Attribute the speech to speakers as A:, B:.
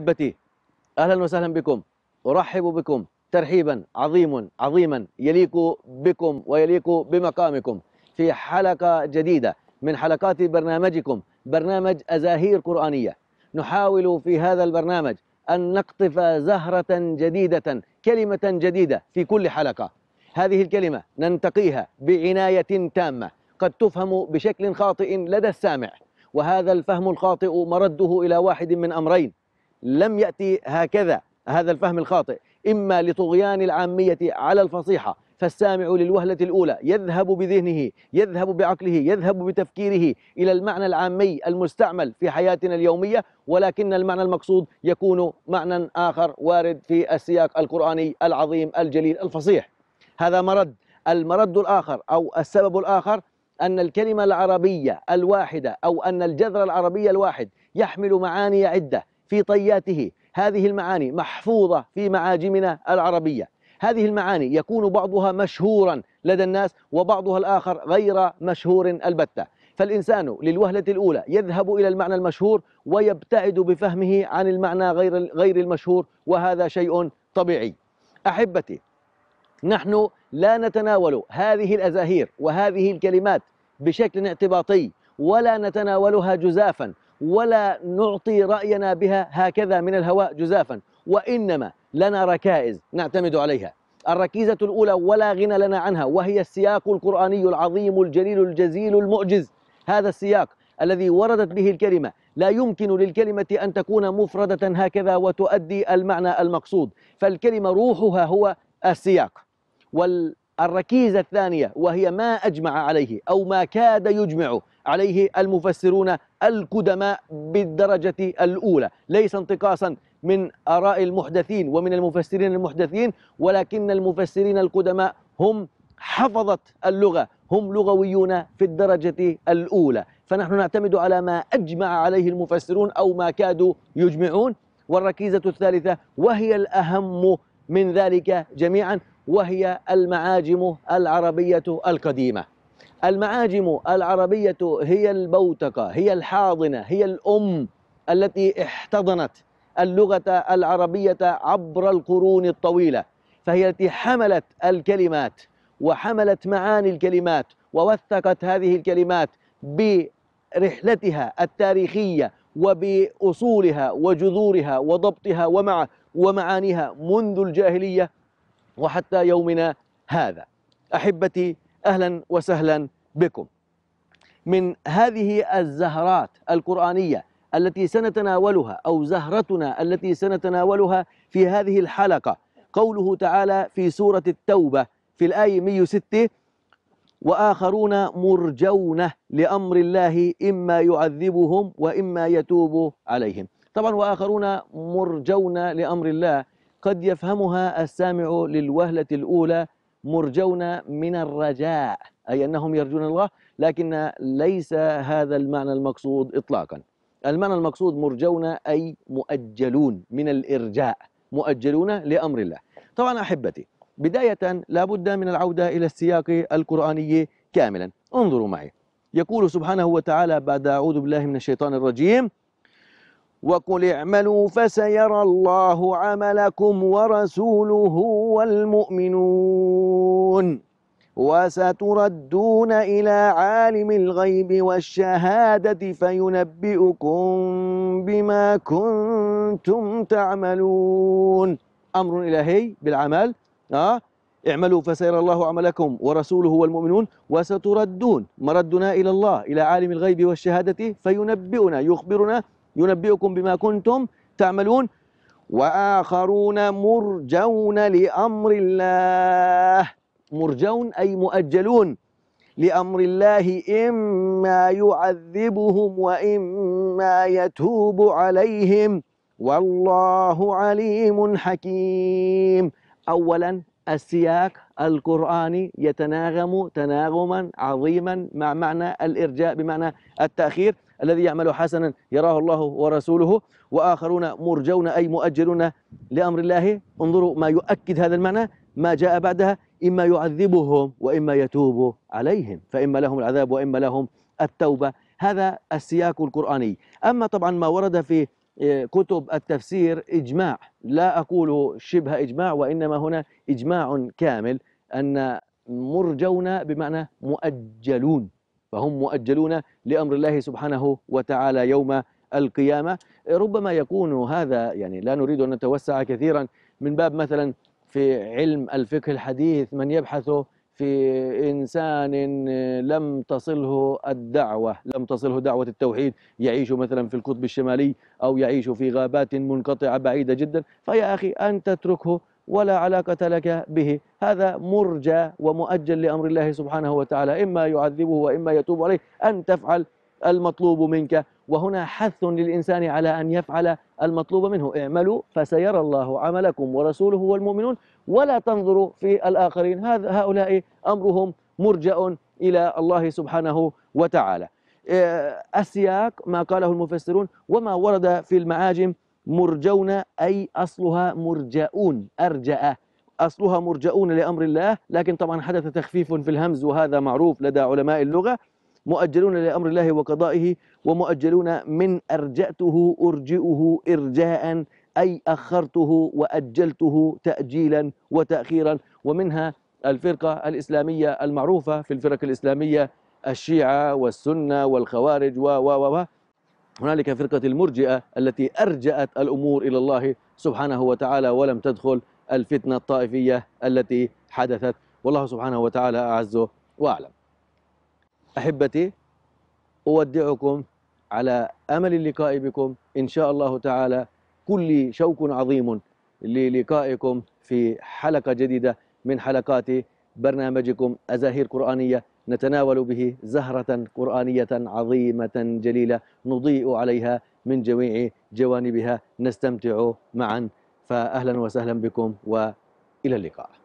A: احبتي اهلا وسهلا بكم ارحب بكم ترحيبا عظيم عظيما يليق بكم ويليق بمقامكم في حلقه جديده من حلقات برنامجكم برنامج ازاهير قرانيه نحاول في هذا البرنامج ان نقطف زهره جديده كلمه جديده في كل حلقه هذه الكلمه ننتقيها بعنايه تامه قد تفهم بشكل خاطئ لدى السامع وهذا الفهم الخاطئ مرده الى واحد من امرين لم يأتي هكذا هذا الفهم الخاطئ إما لطغيان العامية على الفصيحة فالسامع للوهلة الأولى يذهب بذهنه يذهب بعقله يذهب بتفكيره إلى المعنى العامي المستعمل في حياتنا اليومية ولكن المعنى المقصود يكون معنى آخر وارد في السياق القرآني العظيم الجليل الفصيح هذا مرد المرد الآخر أو السبب الآخر أن الكلمة العربية الواحدة أو أن الجذر العربي الواحد يحمل معاني عدة في طياته هذه المعاني محفوظة في معاجمنا العربية هذه المعاني يكون بعضها مشهورا لدى الناس وبعضها الآخر غير مشهور البتة فالإنسان للوهلة الأولى يذهب إلى المعنى المشهور ويبتعد بفهمه عن المعنى غير, غير المشهور وهذا شيء طبيعي أحبتي نحن لا نتناول هذه الأزاهير وهذه الكلمات بشكل اعتباطي ولا نتناولها جزافا ولا نعطي رأينا بها هكذا من الهواء جزافا وإنما لنا ركائز نعتمد عليها الركيزة الأولى ولا غنى لنا عنها وهي السياق القرآني العظيم الجليل الجزيل المعجز هذا السياق الذي وردت به الكلمة لا يمكن للكلمة أن تكون مفردة هكذا وتؤدي المعنى المقصود فالكلمة روحها هو السياق والركيزة الثانية وهي ما أجمع عليه أو ما كاد يجمعه عليه المفسرون القدماء بالدرجة الأولى ليس انتقاصا من آراء المحدثين ومن المفسرين المحدثين ولكن المفسرين القدماء هم حفظت اللغة هم لغويون في الدرجة الأولى فنحن نعتمد على ما أجمع عليه المفسرون أو ما كادوا يجمعون والركيزة الثالثة وهي الأهم من ذلك جميعا وهي المعاجم العربية القديمة المعاجم العربية هي البوتقة هي الحاضنة هي الأم التي احتضنت اللغة العربية عبر القرون الطويلة فهي التي حملت الكلمات وحملت معاني الكلمات ووثقت هذه الكلمات برحلتها التاريخية وبأصولها وجذورها وضبطها ومع ومعانيها منذ الجاهلية وحتى يومنا هذا أحبتي أهلا وسهلا بكم من هذه الزهرات القرآنية التي سنتناولها أو زهرتنا التي سنتناولها في هذه الحلقة قوله تعالى في سورة التوبة في الآية 106 وآخرون مرجون لأمر الله إما يعذبهم وإما يتوب عليهم طبعا وآخرون مرجون لأمر الله قد يفهمها السامع للوهلة الأولى مرجون من الرجاء أي أنهم يرجون الله لكن ليس هذا المعنى المقصود إطلاقا المعنى المقصود مرجون أي مؤجلون من الإرجاء مؤجلون لأمر الله طبعا أحبتي بداية لابد من العودة إلى السياق القرآني كاملا انظروا معي يقول سبحانه وتعالى بعد أعوذ بالله من الشيطان الرجيم وقل اعملوا فسيرى الله عملكم ورسوله والمؤمنون وستردون إلى عالم الغيب والشهادة فينبئكم بما كنتم تعملون أمر إلهي بالعمل أه؟ اعملوا فسيرى الله عملكم ورسوله والمؤمنون وستردون مردنا إلى الله إلى عالم الغيب والشهادة فينبئنا يخبرنا ينبئكم بما كنتم تعملون وآخرون مرجون لأمر الله مرجون أي مؤجلون لأمر الله إما يعذبهم وإما يتوب عليهم والله عليم حكيم أولا السياق القرآني يتناغم تناغما عظيما مع معنى الإرجاء بمعنى التأخير الذي يعمل حسنا يراه الله ورسوله وآخرون مرجون أي مؤجلون لأمر الله انظروا ما يؤكد هذا المعنى ما جاء بعدها إما يعذبهم وإما يتوب عليهم فإما لهم العذاب وإما لهم التوبة هذا السياق القرآني أما طبعا ما ورد في كتب التفسير إجماع لا أقول شبه إجماع وإنما هنا إجماع كامل أن مرجون بمعنى مؤجلون فهم مؤجلون لأمر الله سبحانه وتعالى يوم القيامة ربما يكون هذا يعني لا نريد أن نتوسع كثيرا من باب مثلا في علم الفقه الحديث من يبحث في إنسان آه، لم تصله الدعوة لم تصله دعوة التوحيد يعيش مثلا في القطب الشمالي أو يعيش في غابات منقطعة بعيدة جدا فيا أخي أن تتركه ولا علاقة لك به هذا مرجى ومؤجل لأمر الله سبحانه وتعالى إما يعذبه وإما يتوب عليه أن تفعل المطلوب منك وهنا حث للإنسان على أن يفعل المطلوب منه اعملوا فسيرى الله عملكم ورسوله والمؤمنون ولا تنظروا في الآخرين هذا هؤلاء أمرهم مرجأ إلى الله سبحانه وتعالى آه، السياق ما قاله المفسرون وما ورد في المعاجم مرجون أي أصلها مرجؤون أرجأ أصلها مرجؤون لأمر الله لكن طبعا حدث تخفيف في الهمز وهذا معروف لدى علماء اللغة مؤجلون لأمر الله وقضائه ومؤجلون من أرجأته أرجئه إرجاء أي أخرته وأجلته تأجيلا وتأخيرا ومنها الفرقة الإسلامية المعروفة في الفرق الإسلامية الشيعة والسنة والخوارج و و و هنالك فرقة المرجئة التي أرجأت الأمور إلى الله سبحانه وتعالى ولم تدخل الفتنة الطائفية التي حدثت والله سبحانه وتعالى أعز وأعلم أحبتي أودعكم على أمل اللقاء بكم إن شاء الله تعالى كل شوق عظيم للقائكم في حلقة جديدة من حلقات برنامجكم أزاهير قرآنية نتناول به زهرة قرآنية عظيمة جليلة نضيء عليها من جميع جوانبها نستمتع معا فأهلا وسهلا بكم وإلى اللقاء